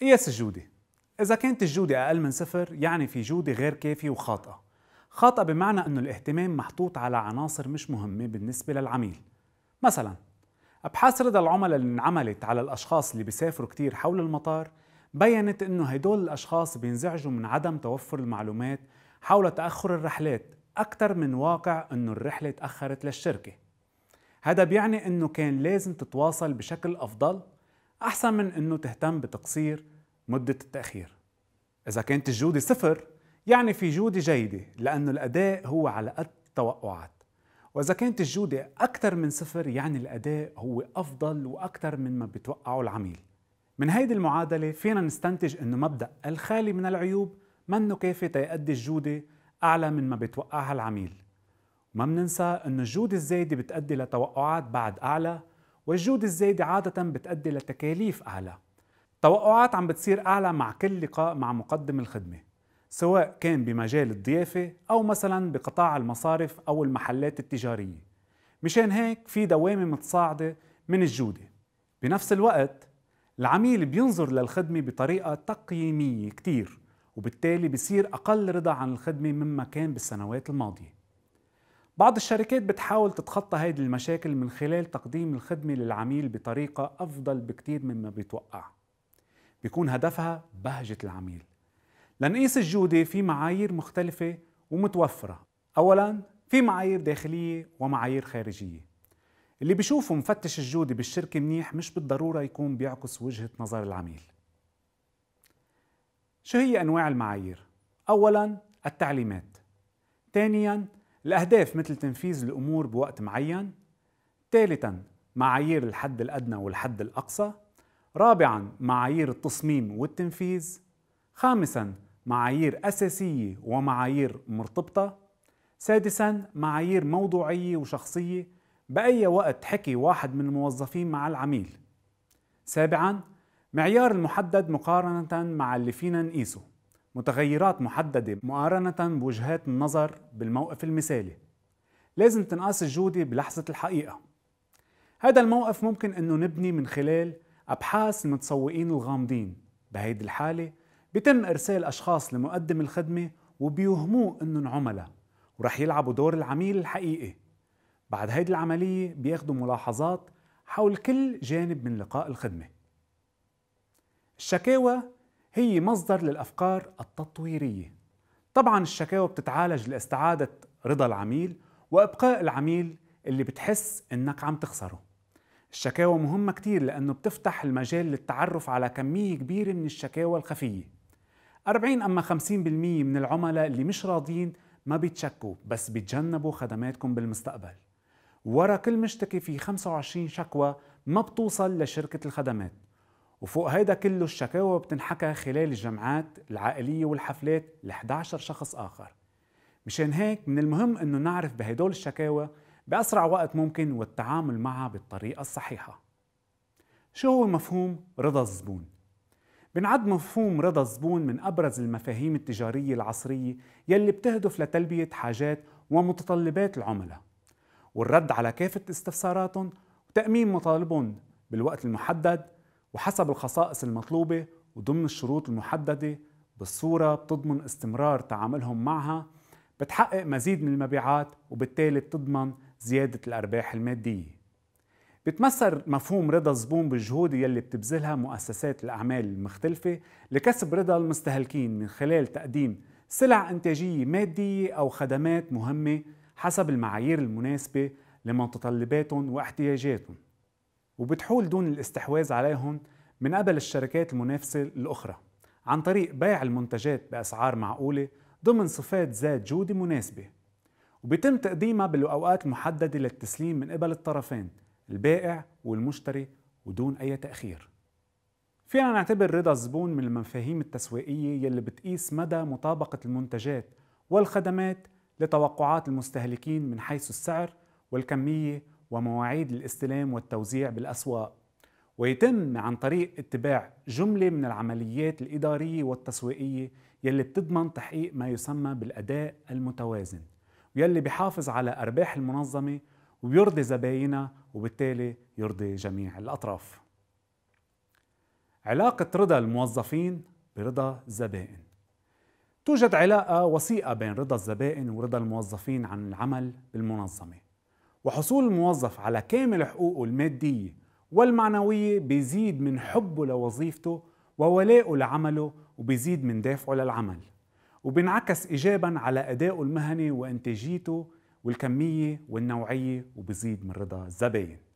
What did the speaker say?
قياس الجودة إذا كانت الجودة أقل من صفر يعني في جودة غير كافية وخاطئة خاطئة بمعنى أنه الاهتمام محطوط على عناصر مش مهمة بالنسبة للعميل مثلا أبحاث رضا العملاء اللي انعملت على الأشخاص اللي بيسافروا كتير حول المطار بينت أنه هدول الأشخاص بينزعجوا من عدم توفر المعلومات حول تأخر الرحلات أكثر من واقع أنه الرحلة تأخرت للشركة هذا بيعني أنه كان لازم تتواصل بشكل أفضل أحسن من أنه تهتم بتقصير مدة التأخير إذا كانت الجودة صفر يعني في جودة جيدة لأنه الأداء هو على قد التوقعات وإذا كانت الجودة أكثر من صفر يعني الأداء هو أفضل وأكثر من ما بتوقعه العميل من هيدي المعادلة فينا نستنتج أنه مبدأ الخالي من العيوب منه كافي تيأدي الجودة أعلى من ما بتوقعها العميل وما مننسى أنه الجودة الزايدة بتأدي لتوقعات بعد أعلى والجودة الزايدة عادة بتؤدي لتكاليف أعلى توقعات عم بتصير أعلى مع كل لقاء مع مقدم الخدمة سواء كان بمجال الضيافة أو مثلا بقطاع المصارف أو المحلات التجارية مشان هيك في دوامة متصاعدة من الجودة بنفس الوقت العميل بينظر للخدمة بطريقة تقييمية كتير وبالتالي بصير أقل رضا عن الخدمة مما كان بالسنوات الماضية بعض الشركات بتحاول تتخطى هذه المشاكل من خلال تقديم الخدمة للعميل بطريقة أفضل بكتير مما بيتوقع بيكون هدفها بهجة العميل لنقيس الجودة في معايير مختلفة ومتوفرة أولاً في معايير داخلية ومعايير خارجية اللي بيشوفه مفتش الجودة بالشركة منيح مش بالضرورة يكون بيعكس وجهة نظر العميل شو هي أنواع المعايير؟ أولاً التعليمات ثانياً الأهداف مثل تنفيذ الأمور بوقت معين ثالثا معايير الحد الأدنى والحد الأقصى رابعا معايير التصميم والتنفيذ خامسا معايير أساسية ومعايير مرتبطة سادسا معايير موضوعية وشخصية بأي وقت حكي واحد من الموظفين مع العميل سابعا معيار المحدد مقارنة مع اللي فينا نقيسه متغيرات محددة مقارنة بوجهات النظر بالموقف المثالي لازم تنقاس الجودة بلحظة الحقيقة هذا الموقف ممكن أنه نبني من خلال أبحاث المتسوقين الغامضين بهيدي الحالة بيتم إرسال أشخاص لمقدم الخدمة وبيوهموه أنهم عملاء ورح يلعبوا دور العميل الحقيقي بعد هيدي العملية بياخدوا ملاحظات حول كل جانب من لقاء الخدمة الشكاوى هي مصدر للأفكار التطويرية طبعا الشكاوى بتتعالج لاستعادة رضا العميل وإبقاء العميل اللي بتحس إنك عم تخسره الشكاوى مهمة كتير لأنه بتفتح المجال للتعرف على كمية كبيرة من الشكاوى الخفية 40 أما 50% من العملاء اللي مش راضين ما بيتشكوا بس بيتجنبوا خدماتكم بالمستقبل ورا كل مشتكي في 25 شكوى ما بتوصل لشركة الخدمات وفوق هيدا كله الشكاوى بتنحكى خلال الجمعات العائلية والحفلات ل 11 شخص آخر مشان هيك من المهم أنه نعرف بهدول الشكاوى بأسرع وقت ممكن والتعامل معها بالطريقة الصحيحة شو هو مفهوم رضا الزبون؟ بنعد مفهوم رضا الزبون من أبرز المفاهيم التجارية العصرية يلي بتهدف لتلبية حاجات ومتطلبات العملاء والرد على كافة استفساراتهم وتأمين مطالبهم بالوقت المحدد وحسب الخصائص المطلوبة وضمن الشروط المحددة بالصورة بتضمن استمرار تعاملهم معها بتحقق مزيد من المبيعات وبالتالي بتضمن زيادة الأرباح المادية بتمثل مفهوم رضا الزبون بالجهود يلي بتبذلها مؤسسات الأعمال المختلفة لكسب رضا المستهلكين من خلال تقديم سلع إنتاجية مادية أو خدمات مهمة حسب المعايير المناسبة لمتطلباتهم واحتياجاتهم وبتحول دون الاستحواذ عليهم من قبل الشركات المنافسة الأخرى عن طريق بيع المنتجات بأسعار معقولة ضمن صفات ذات جودة مناسبة وبيتم تقديمها بالأوقات المحددة للتسليم من قبل الطرفين البائع والمشتري ودون أي تأخير فينا نعتبر رضا الزبون من المفاهيم التسويقية يلي بتقيس مدى مطابقة المنتجات والخدمات لتوقعات المستهلكين من حيث السعر والكمية ومواعيد الاستلام والتوزيع بالأسواق ويتم عن طريق اتباع جملة من العمليات الإدارية والتسويقية يلي بتضمن تحقيق ما يسمى بالأداء المتوازن ويلي بحافظ على أرباح المنظمة وبيرضي زباينها وبالتالي يرضي جميع الأطراف علاقة رضا الموظفين برضا الزبائن توجد علاقة وثيقة بين رضا الزبائن ورضا الموظفين عن العمل بالمنظمة وحصول الموظف على كامل حقوقه المادية والمعنوية بيزيد من حبه لوظيفته وولائه لعمله وبيزيد من دافعه للعمل وبينعكس إيجابا على أدائه المهني وإنتاجيته والكمية والنوعية وبيزيد من رضا الزباين